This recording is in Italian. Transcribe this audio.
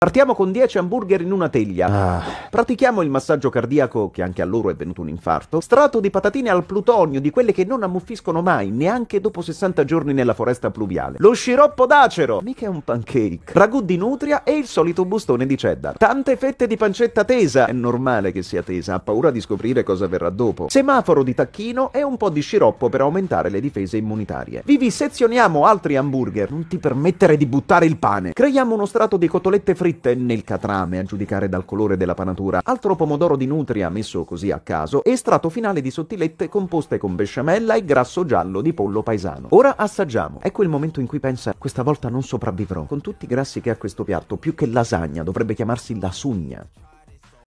Partiamo con 10 hamburger in una teglia. Ah. Pratichiamo il massaggio cardiaco, che anche a loro è venuto un infarto. Strato di patatine al plutonio, di quelle che non ammuffiscono mai, neanche dopo 60 giorni nella foresta pluviale. Lo sciroppo d'acero, mica è un pancake. Ragù di nutria e il solito bustone di cheddar. Tante fette di pancetta tesa, è normale che sia tesa, ha paura di scoprire cosa verrà dopo. Semaforo di tacchino e un po' di sciroppo per aumentare le difese immunitarie. Vivi sezioniamo altri hamburger, non ti permettere di buttare il pane. Creiamo uno strato di cotolette fritte fritte nel catrame, a giudicare dal colore della panatura, altro pomodoro di nutria messo così a caso e strato finale di sottilette composte con besciamella e grasso giallo di pollo paesano. Ora assaggiamo. Ecco il momento in cui pensa, questa volta non sopravvivrò. Con tutti i grassi che ha questo piatto, più che lasagna, dovrebbe chiamarsi lasugna.